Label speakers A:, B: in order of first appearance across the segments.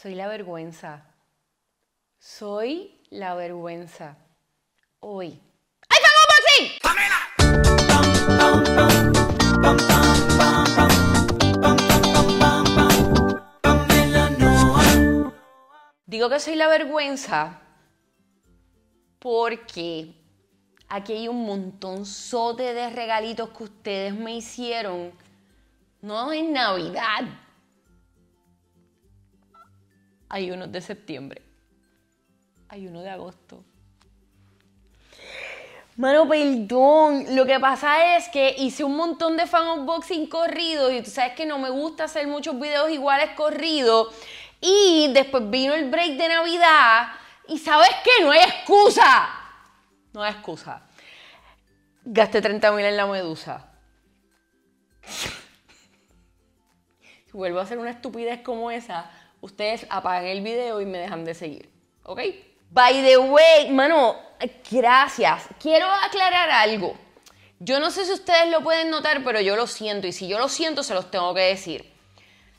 A: Soy la vergüenza. Soy la vergüenza. Hoy. ¡Ahí Boxing! unboxing! Digo que soy la vergüenza porque aquí hay un montón de regalitos que ustedes me hicieron. No en Navidad hay uno de septiembre. Hay uno de agosto. Mano, perdón. Lo que pasa es que hice un montón de fan unboxing corrido y tú sabes que no me gusta hacer muchos videos iguales corridos Y después vino el break de Navidad y sabes que no hay excusa. No hay excusa. Gasté 30 mil en la medusa. vuelvo a hacer una estupidez como esa, ustedes apagan el video y me dejan de seguir. ¿Ok? By the way, mano, gracias. Quiero aclarar algo. Yo no sé si ustedes lo pueden notar, pero yo lo siento. Y si yo lo siento, se los tengo que decir.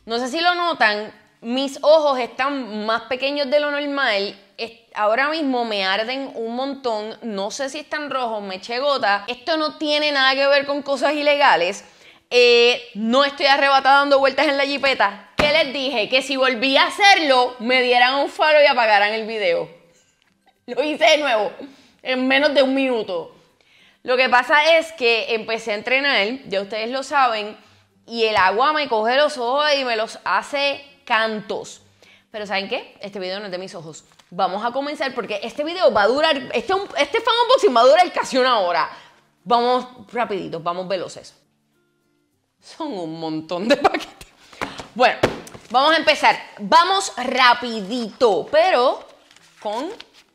A: No sé si lo notan, mis ojos están más pequeños de lo normal. Ahora mismo me arden un montón. No sé si están rojos, me eché gota. Esto no tiene nada que ver con cosas ilegales. Eh, no estoy arrebatada dando vueltas en la jipeta les dije que si volví a hacerlo, me dieran un faro y apagaran el video. Lo hice de nuevo, en menos de un minuto. Lo que pasa es que empecé a entrenar, ya ustedes lo saben, y el agua me coge los ojos y me los hace cantos. Pero ¿saben qué? Este video no es de mis ojos. Vamos a comenzar porque este video va a durar, este, este fan unboxing va a durar casi una hora. Vamos rapidito, vamos veloces. Son un montón de paquetes. Bueno, vamos a empezar. Vamos rapidito, pero con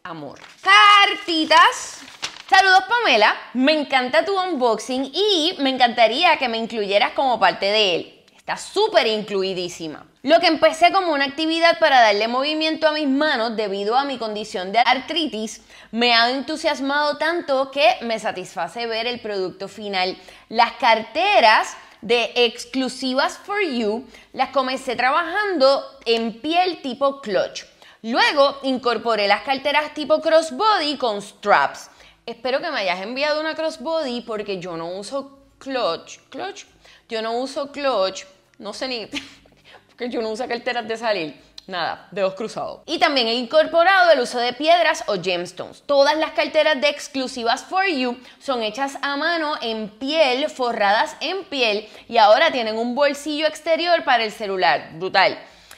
A: amor. Cartitas. Saludos Pamela, me encanta tu unboxing y me encantaría que me incluyeras como parte de él. Está súper incluidísima. Lo que empecé como una actividad para darle movimiento a mis manos debido a mi condición de artritis me ha entusiasmado tanto que me satisface ver el producto final. Las carteras de exclusivas for you, las comencé trabajando en piel tipo clutch. Luego incorporé las carteras tipo crossbody con straps. Espero que me hayas enviado una crossbody porque yo no uso clutch. ¿Clutch? Yo no uso clutch. No sé ni... porque yo no uso carteras de salir. Nada, dedos cruzados. Y también he incorporado el uso de piedras o gemstones. Todas las carteras de exclusivas for you son hechas a mano en piel, forradas en piel y ahora tienen un bolsillo exterior para el celular. Brutal.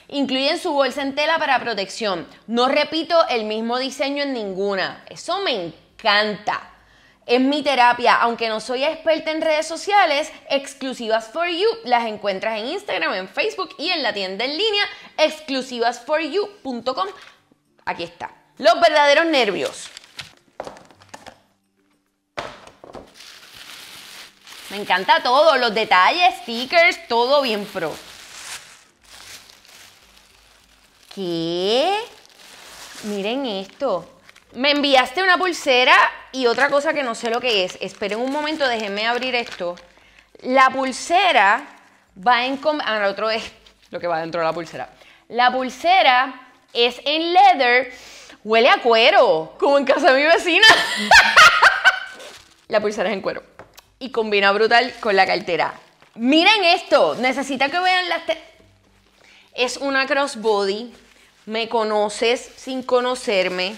A: Incluyen su bolsa en tela para protección. No repito el mismo diseño en ninguna. Eso me encanta. En mi terapia, aunque no soy experta en redes sociales, exclusivas for you las encuentras en Instagram, en Facebook y en la tienda en línea exclusivasforyou.com. Aquí está. Los verdaderos nervios. Me encanta todo, los detalles, stickers, todo bien pro. ¿Qué? Miren esto. Me enviaste una pulsera y otra cosa que no sé lo que es. Esperen un momento, déjenme abrir esto. La pulsera va en... A ah, otro es lo que va dentro de la pulsera. La pulsera es en leather, huele a cuero, como en casa de mi vecina. la pulsera es en cuero y combina brutal con la cartera. Miren esto, necesita que vean las... Es una crossbody, me conoces sin conocerme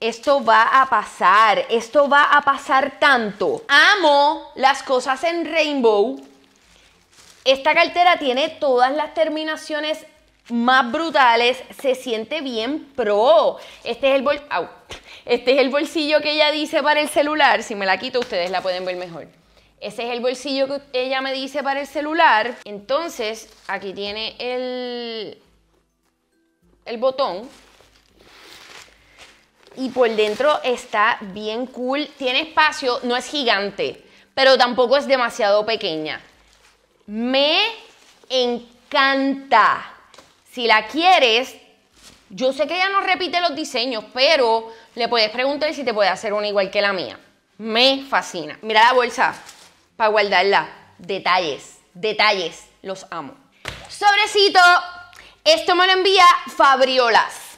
A: esto va a pasar, esto va a pasar tanto. Amo las cosas en rainbow. Esta cartera tiene todas las terminaciones más brutales, se siente bien pro. Este es el bol Este es el bolsillo que ella dice para el celular, si me la quito ustedes la pueden ver mejor. Ese es el bolsillo que ella me dice para el celular. Entonces, aquí tiene el botón y por dentro está bien cool. Tiene espacio, no es gigante, pero tampoco es demasiado pequeña. Me encanta. Si la quieres, yo sé que ella no repite los diseños, pero le puedes preguntar si te puede hacer una igual que la mía. Me fascina. Mira la bolsa para guardarla. Detalles, detalles, los amo. Sobrecito, esto me lo envía Fabriolas.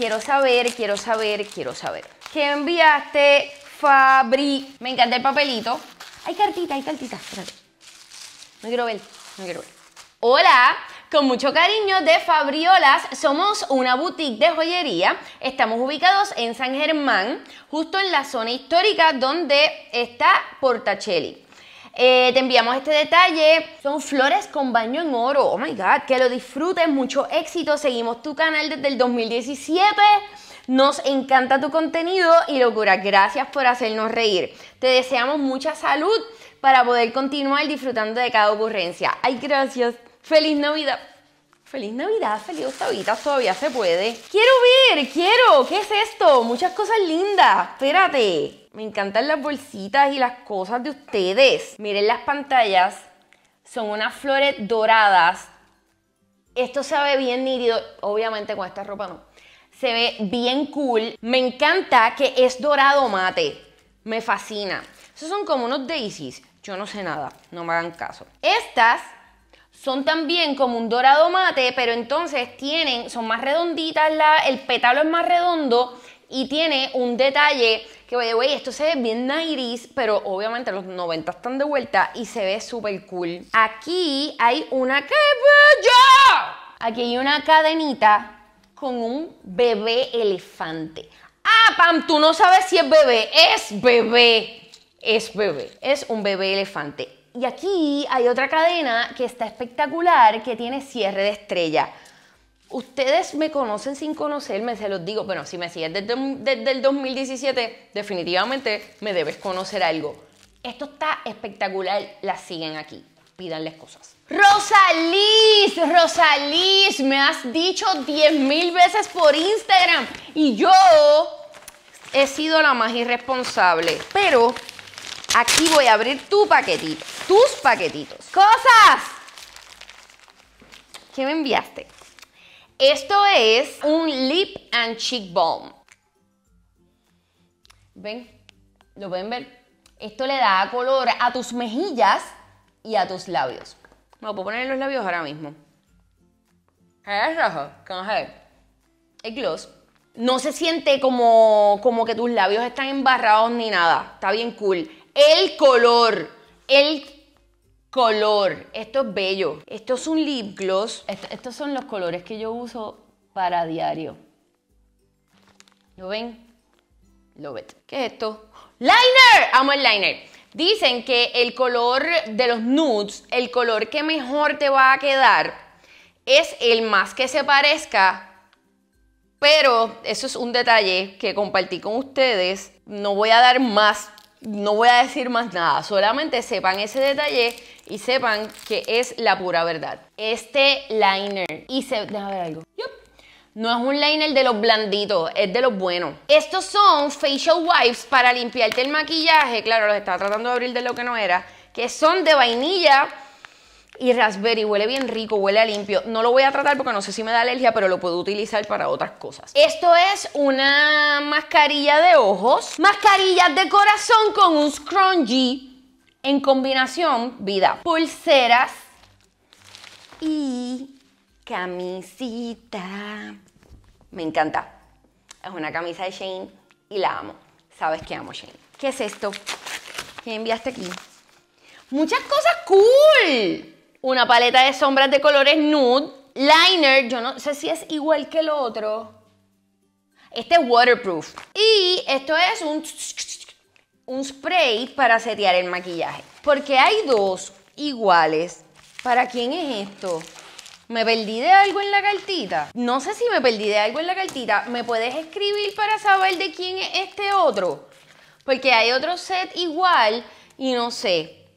A: Quiero saber, quiero saber, quiero saber. ¿Qué enviaste, Fabri? Me encanta el papelito. Hay cartita, hay cartita. Espérate. No quiero ver, no quiero ver. Hola, con mucho cariño de Fabriolas, somos una boutique de joyería. Estamos ubicados en San Germán, justo en la zona histórica donde está Portachelli. Eh, te enviamos este detalle. Son flores con baño en oro. Oh my God. Que lo disfrutes. Mucho éxito. Seguimos tu canal desde el 2017. Nos encanta tu contenido y locura. Gracias por hacernos reír. Te deseamos mucha salud para poder continuar disfrutando de cada ocurrencia. Ay, gracias. Feliz Navidad. Feliz Navidad, feliz navidad, todavía se puede. Quiero ver, quiero, ¿qué es esto? Muchas cosas lindas, espérate. Me encantan las bolsitas y las cosas de ustedes. Miren las pantallas. Son unas flores doradas. Esto se ve bien nítido. Obviamente con esta ropa no. Se ve bien cool. Me encanta que es dorado mate. Me fascina. Esos son como unos daisies. Yo no sé nada. No me hagan caso. Estas son también como un dorado mate, pero entonces tienen, son más redonditas, el pétalo es más redondo y tiene un detalle que, güey, esto se ve bien nairis pero obviamente los 90 están de vuelta y se ve súper cool. Aquí hay una... ¡Qué bello! Aquí hay una cadenita con un bebé elefante. Ah, Pam, tú no sabes si es bebé. Es bebé. Es bebé. Es un bebé elefante. Y aquí hay otra cadena que está espectacular, que tiene cierre de estrella. Ustedes me conocen sin conocerme, se los digo, pero si me sigues desde, el 2017, definitivamente me debes conocer algo. Esto está espectacular, la siguen aquí, pídanles cosas. Rosalís, Rosalís, me has dicho 10 mil veces por Instagram y yo he sido la más irresponsable, pero aquí voy a abrir tu paquetito, tus paquetitos. Cosas ¿Qué me enviaste. Esto es un lip and cheek balm. ¿Ven? ¿Lo pueden ver? Esto le da color a tus mejillas y a tus labios. Me lo puedo poner en los labios ahora mismo. Es rojo, El gloss no se siente como, como que tus labios están embarrados ni nada. Está bien cool. El color, el Color, esto es bello. Esto es un lip gloss. estos son los colores que yo uso para diario. ¿Lo ven? Love it. ¿Qué es esto? ¡Liner! Amo el liner. Dicen que el color de los nudes, el color que mejor te va a quedar, es el más que se parezca. Pero eso es un detalle que compartí con ustedes. No voy a dar más no voy a decir más nada, solamente sepan ese detalle y sepan que es la pura verdad. Este liner, y se, déjame ver algo. No es un liner de los blanditos, es de los buenos. Estos son facial wipes para limpiarte el maquillaje. Claro, los estaba tratando de abrir de lo que no era. Que son de vainilla y raspberry huele bien rico, huele a limpio. No lo voy a tratar porque no sé si me da alergia, pero lo puedo utilizar para otras cosas. Esto es una mascarilla de ojos, mascarillas de corazón con un scrunchie en combinación vida, pulseras y camisita. Me encanta. Es una camisa de Shane y la amo. Sabes que amo Shane. ¿Qué es esto? ¿Qué enviaste aquí? Muchas cosas cool una paleta de sombras de colores nude, liner, yo no sé si es igual que el otro. Este es waterproof. Y esto es un, un spray para setear el maquillaje. Porque hay dos iguales. ¿Para quién es esto? ¿Me perdí de algo en la cartita? No sé si me perdí de algo en la cartita. ¿Me puedes escribir para saber de quién es este otro? Porque hay otro set igual y no sé.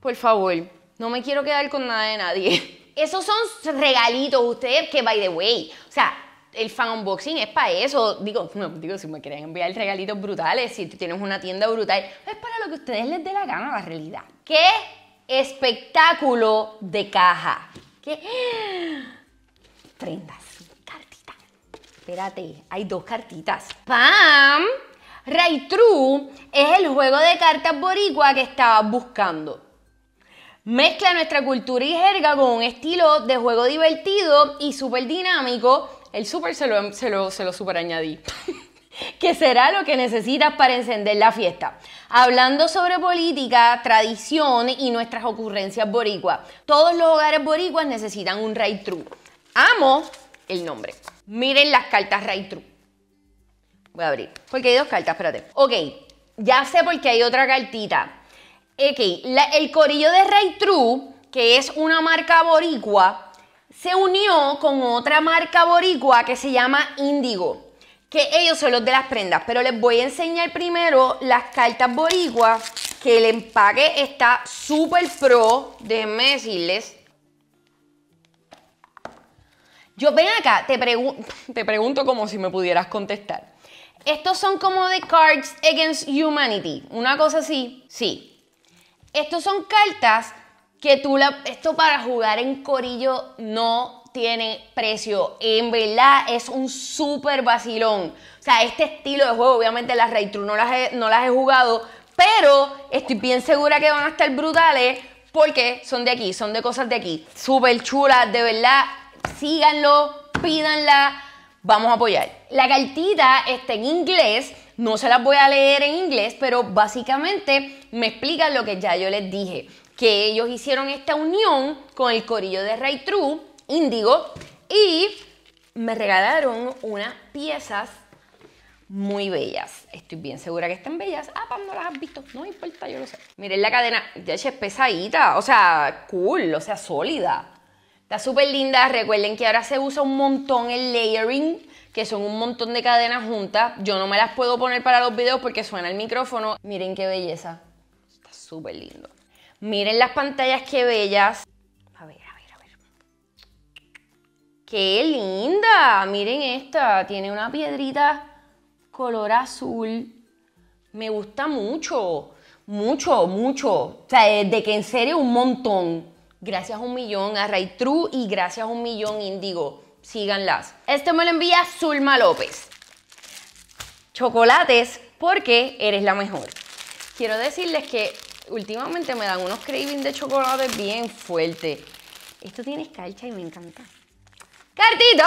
A: Por favor. No me quiero quedar con nada de nadie. Esos son regalitos ustedes que, by the way, o sea, el fan unboxing es para eso. Digo, no, digo, si me quieren enviar regalitos brutales, si tienes una tienda brutal, es para lo que ustedes les dé la gana, la realidad. ¡Qué espectáculo de caja! ¡Qué prendas! cartitas. Espérate, hay dos cartitas. ¡Pam! Ray True es el juego de cartas boricua que estaba buscando. Mezcla nuestra cultura y jerga con un estilo de juego divertido y súper dinámico. El súper se lo, super añadí. que será lo que necesitas para encender la fiesta. Hablando sobre política, tradición y nuestras ocurrencias boricuas. Todos los hogares boricuas necesitan un Ray true. Amo el nombre. Miren las cartas Ray true. Voy a abrir. Porque hay dos cartas, espérate. Ok, ya sé porque hay otra cartita el corillo de Ray True, que es una marca boricua, se unió con otra marca boricua que se llama Indigo, que ellos son los de las prendas, pero les voy a enseñar primero las cartas boricua, que el empaque está súper pro, déjenme decirles. Yo ven acá, te, te pregunto como si me pudieras contestar. Estos son como de Cards Against Humanity, una cosa así, sí. Estos son cartas que tú la... Esto para jugar en corillo no tiene precio. En verdad es un súper vacilón. O sea, este estilo de juego, obviamente las Ray no las he, no las he jugado, pero estoy bien segura que van a estar brutales porque son de aquí, son de cosas de aquí. Súper chulas, de verdad. Síganlo, pídanla, vamos a apoyar. La cartita está en inglés no se las voy a leer en inglés, pero básicamente me explican lo que ya yo les dije, que ellos hicieron esta unión con el corillo de Ray True, Índigo, y me regalaron unas piezas muy bellas. Estoy bien segura que están bellas. Ah, Pam, pues no las has visto. No importa, yo lo sé. Miren la cadena. Ya es pesadita. O sea, cool. O sea, sólida. Está súper linda. Recuerden que ahora se usa un montón el layering que son un montón de cadenas juntas. Yo no me las puedo poner para los videos porque suena el micrófono. Miren qué belleza. Está súper lindo. Miren las pantallas, qué bellas. A ver, a ver, a ver. ¡Qué linda! Miren esta. Tiene una piedrita color azul. Me gusta mucho. Mucho, mucho. O sea, de que en serio un montón. Gracias a un millón a Ray True y gracias a un millón Indigo síganlas. Este me lo envía Zulma López. Chocolates porque eres la mejor. Quiero decirles que últimamente me dan unos cravings de chocolate bien fuerte. Esto tiene escarcha y me encanta. ¡Cartito!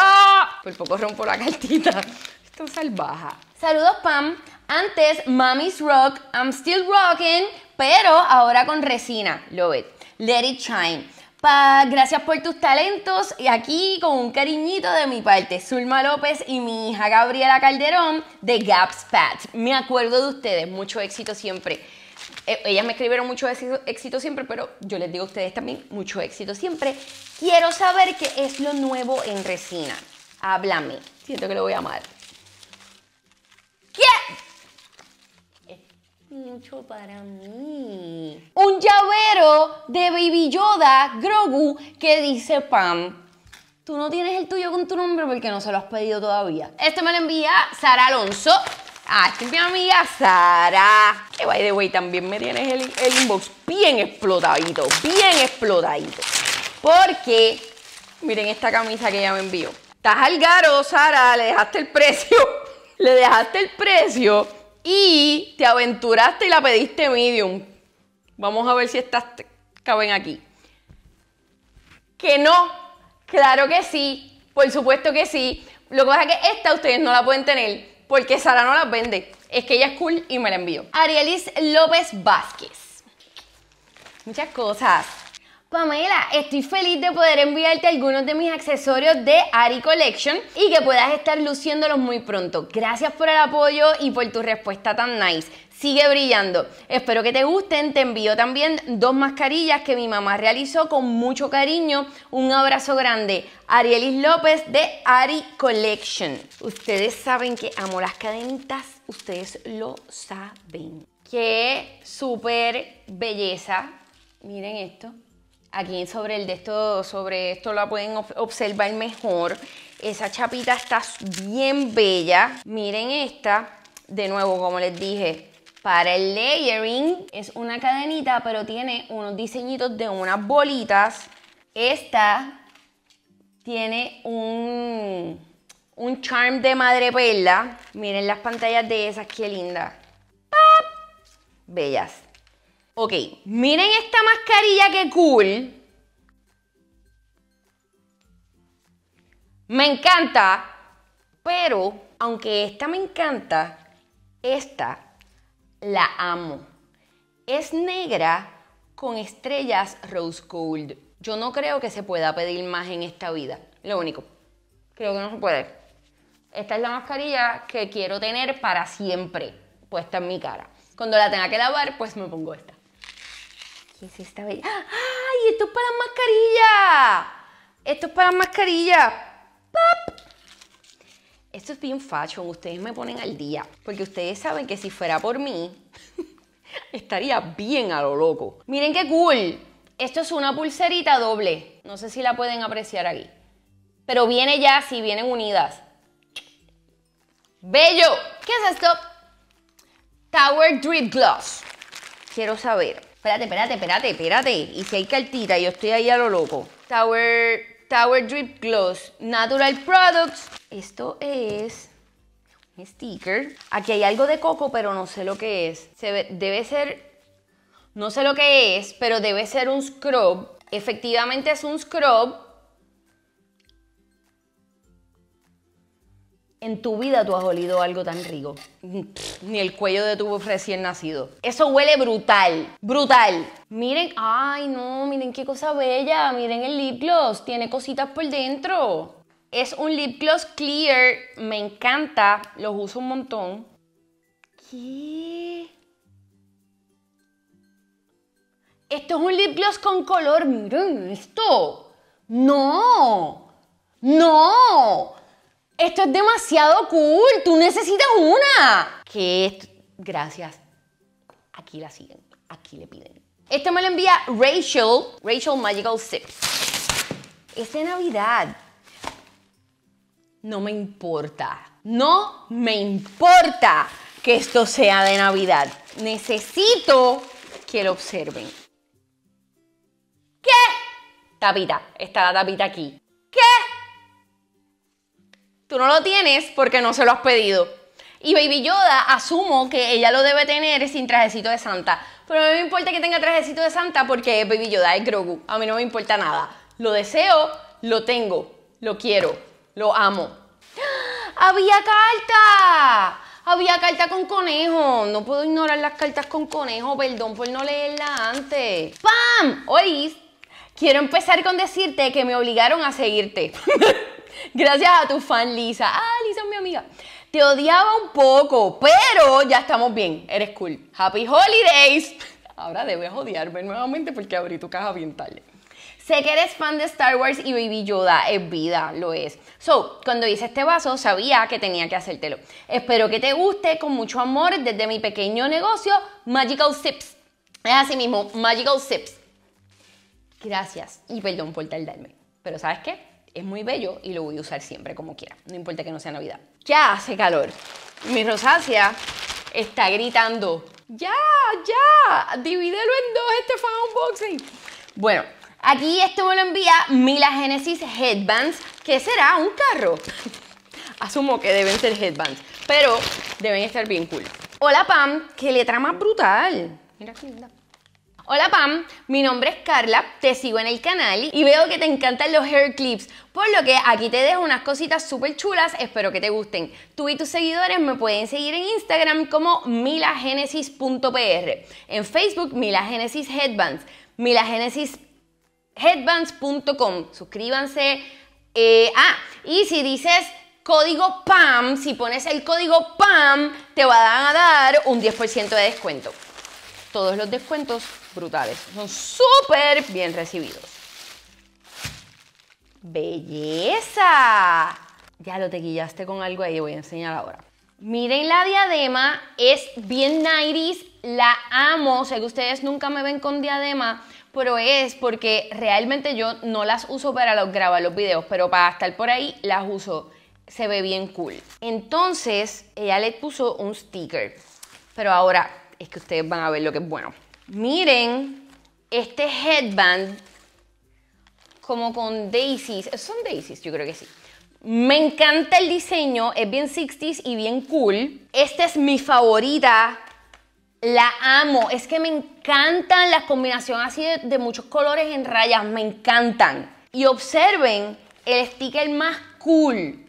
A: Por poco rompo la cartita. Esto salvaja. Saludos, Pam. Antes, Mommy's Rock, I'm still rocking, pero ahora con resina. Love it. Let it shine gracias por tus talentos y aquí con un cariñito de mi parte, Zulma López y mi hija Gabriela Calderón de Gaps pat Me acuerdo de ustedes, mucho éxito siempre. Eh, ellas me escribieron mucho éxito, siempre, pero yo les digo a ustedes también mucho éxito siempre. Quiero saber qué es lo nuevo en resina. Háblame. Siento que lo voy a amar. ¿Qué? Es mucho para mí de Baby Yoda, Grogu, que dice Pam. Tú no tienes el tuyo con tu nombre porque no se lo has pedido todavía. Este me lo envía Sara Alonso. Ah, esta es mi amiga Sara. Que by the way, también me tienes el, inbox bien explotadito, bien explotadito. Porque, miren esta camisa que ella me envió. Estás al Sara, le dejaste el precio. le dejaste el precio y te aventuraste y la pediste medium. Vamos a ver si estas caben aquí. Que no, claro que sí, por supuesto que sí. Lo que pasa es que esta ustedes no la pueden tener porque Sara no las vende. Es que ella es cool y me la envío. Arielis López Vázquez. Muchas cosas. Pamela, estoy feliz de poder enviarte algunos de mis accesorios de Ari Collection y que puedas estar luciéndolos muy pronto. Gracias por el apoyo y por tu respuesta tan nice sigue brillando. Espero que te gusten. Te envío también dos mascarillas que mi mamá realizó con mucho cariño. Un abrazo grande. Arielis López de Ari Collection. Ustedes saben que amo las cadenitas. Ustedes lo saben. Qué súper belleza. Miren esto. Aquí sobre el de esto, sobre esto la pueden observar mejor. Esa chapita está bien bella. Miren esta. De nuevo, como les dije, para el layering es una cadenita, pero tiene unos diseñitos de unas bolitas. Esta tiene un, un charm de madre Miren las pantallas de esas, qué linda. ¡Pap! Bellas. Ok, miren esta mascarilla qué cool. Me encanta, pero aunque esta me encanta, esta la amo. Es negra con estrellas rose gold. Yo no creo que se pueda pedir más en esta vida. Lo único, creo que no se puede. Esta es la mascarilla que quiero tener para siempre puesta en mi cara. Cuando la tenga que lavar, pues me pongo esta. ¿Qué es esta bella? ¡Ay, esto es para mascarilla! Esto es para mascarilla. Esto es bien fashion, ustedes me ponen al día, porque ustedes saben que si fuera por mí, estaría bien a lo loco. Miren qué cool. Esto es una pulserita doble. No sé si la pueden apreciar aquí. Pero viene ya si vienen unidas. ¡Bello! ¿Qué es esto? Tower Drip Gloss. Quiero saber. Espérate, espérate, espérate, espérate. Y si hay cartita, yo estoy ahí a lo loco. Tower, Tower Drip Gloss Natural Products esto es un sticker. Aquí hay algo de coco, pero no sé lo que es. Se debe ser, no sé lo que es, pero debe ser un scrub. Efectivamente es un scrub. En tu vida tú has olido algo tan rico. ni el cuello de tu recién nacido. Eso huele brutal. Brutal. Miren, ay no, miren qué cosa bella. Miren el lip gloss. Tiene cositas por dentro. Es un lip gloss clear, me encanta, los uso un montón. ¿Qué? Esto es un lip gloss con color, miren esto. No, no, esto es demasiado cool, tú necesitas una. Que gracias, aquí la siguen, aquí le piden. Esto me lo envía Rachel, Rachel Magical Sips. Es de Navidad no me importa. No me importa que esto sea de Navidad. Necesito que lo observen. ¿Qué? Tapita. Está la tapita aquí. ¿Qué? Tú no lo tienes porque no se lo has pedido. Y Baby Yoda asumo que ella lo debe tener sin trajecito de Santa. Pero no me importa que tenga trajecito de Santa porque Baby Yoda es Grogu. A mí no me importa nada. Lo deseo, lo tengo, lo quiero, lo amo, había carta. Había carta con conejo. No puedo ignorar las cartas con conejo. Perdón por no leerla antes. ¡Pam! ¿Oís? Quiero empezar con decirte que me obligaron a seguirte. Gracias a tu fan Lisa. Ah, Lisa es mi amiga. Te odiaba un poco, pero ya estamos bien. Eres cool. Happy holidays. Ahora debes odiarme nuevamente porque abrí tu caja bien tarde. Sé que eres fan de Star Wars y Baby Yoda es vida, lo es. So, cuando hice este vaso sabía que tenía que hacértelo. Espero que te guste con mucho amor desde mi pequeño negocio Magical Sips. Es así mismo, Magical Sips. Gracias y perdón por tardarme. Pero ¿sabes qué? Es muy bello y lo voy a usar siempre como quiera. No importa que no sea Navidad. Ya hace calor. Mi rosácea está gritando. Ya, ya, divídelo en dos este fan unboxing. Bueno, Aquí esto me lo envía Mila Genesis Headbands, que será un carro. Asumo que deben ser headbands, pero deben estar bien cool. Hola Pam, qué letra más brutal. Mira qué Hola Pam, mi nombre es Carla, te sigo en el canal y veo que te encantan los hair clips, por lo que aquí te dejo unas cositas súper chulas, espero que te gusten. Tú y tus seguidores me pueden seguir en Instagram como milagenesis.pr, en Facebook Milagenesis Headbands, MilaGenesis headbands.com. Suscríbanse. Eh, ah, y si dices código PAM, si pones el código PAM, te van a dar un 10% de descuento. Todos los descuentos brutales. Son súper bien recibidos. ¡Belleza! Ya lo te tequillaste con algo ahí, voy a enseñar ahora. Miren la diadema, es bien nairis la amo. sé que ustedes nunca me ven con diadema, pero es porque realmente yo no las uso para grabar los videos, pero para estar por ahí las uso. Se ve bien cool. Entonces, ella le puso un sticker. Pero ahora es que ustedes van a ver lo que es bueno. Miren este headband como con daisies. Son daisies, yo creo que sí. Me encanta el diseño, es bien 60s y bien cool. Esta es mi favorita la amo, es que me encantan las combinaciones así de, muchos colores en rayas, me encantan. Y observen el sticker más cool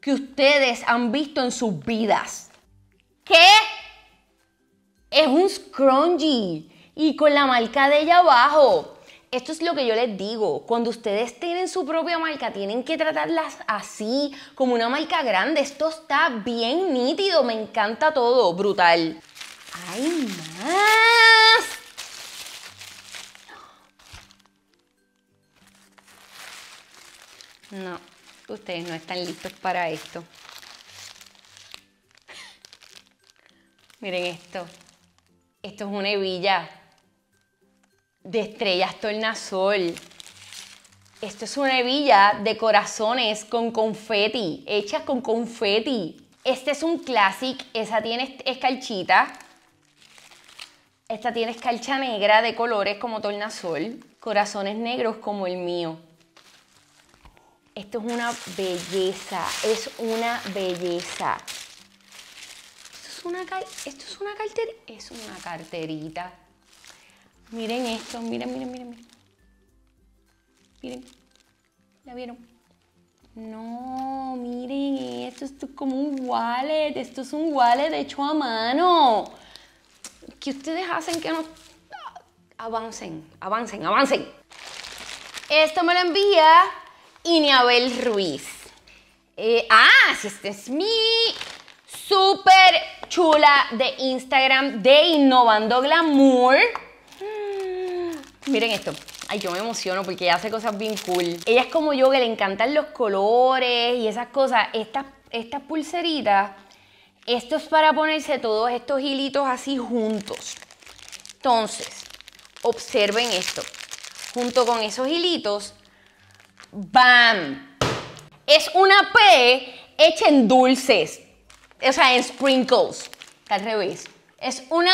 A: que ustedes han visto en sus vidas. ¿Qué? Es un scrunchie y con la marca de ella abajo. Esto es lo que yo les digo, cuando ustedes tienen su propia marca, tienen que tratarlas así, como una marca grande. Esto está bien nítido, me encanta todo, brutal. ¡Hay más! No, ustedes no están listos para esto. Miren esto. Esto es una hebilla de estrellas tornasol. Esto es una hebilla de corazones con confeti, hechas con confeti. Este es un classic, esa tiene escarchita. Esta tiene escarcha negra de colores como tornasol, corazones negros como el mío. Esto es una belleza, es una belleza. Esto es una, esto es una es una carterita. Miren esto, miren, miren, miren, miren. Miren, ¿la vieron? No, miren, esto es como un wallet, esto es un wallet hecho a mano que ustedes hacen que no avancen, avancen, avancen. Esto me lo envía Inabel Ruiz. Eh, ah, si este es mi super chula de Instagram de Innovando Glamour. Mm, miren esto. Ay, yo me emociono porque ella hace cosas bien cool. Ella es como yo, que le encantan los colores y esas cosas. Esta, estas esto es para ponerse todos estos hilitos así juntos. Entonces, observen esto. Junto con esos hilitos, ¡bam! Es una P hecha en dulces. O sea, en sprinkles. al revés. Es una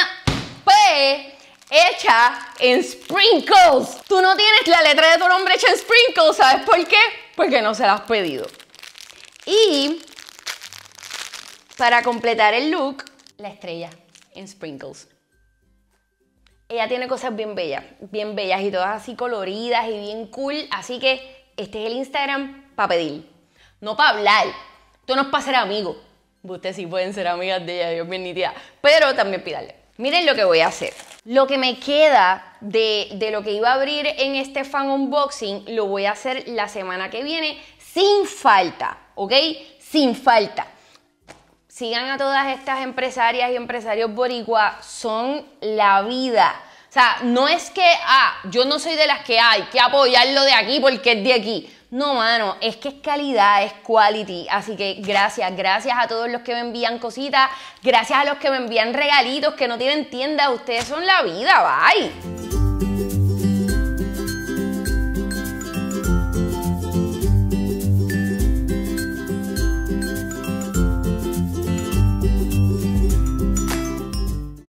A: P hecha en sprinkles. Tú no tienes la letra de tu nombre hecha en sprinkles, ¿sabes por qué? Porque no se la has pedido. Y para completar el look, la estrella en sprinkles. Ella tiene cosas bien bellas, bien bellas y todas así coloridas y bien cool. Así que este es el Instagram para pedir, no para hablar. Esto no es para ser amigo. Ustedes sí pueden ser amigas de ella, Dios ni tía. Pero también pídale. Miren lo que voy a hacer. Lo que me queda de, de, lo que iba a abrir en este fan unboxing, lo voy a hacer la semana que viene sin falta, ¿ok? Sin falta sigan a todas estas empresarias y empresarios boricua, son la vida. O sea, no es que, ah, yo no soy de las que hay que apoyarlo de aquí porque es de aquí. No, mano, es que es calidad, es quality. Así que gracias, gracias a todos los que me envían cositas, gracias a los que me envían regalitos, que no tienen tienda, ustedes son la vida, bye.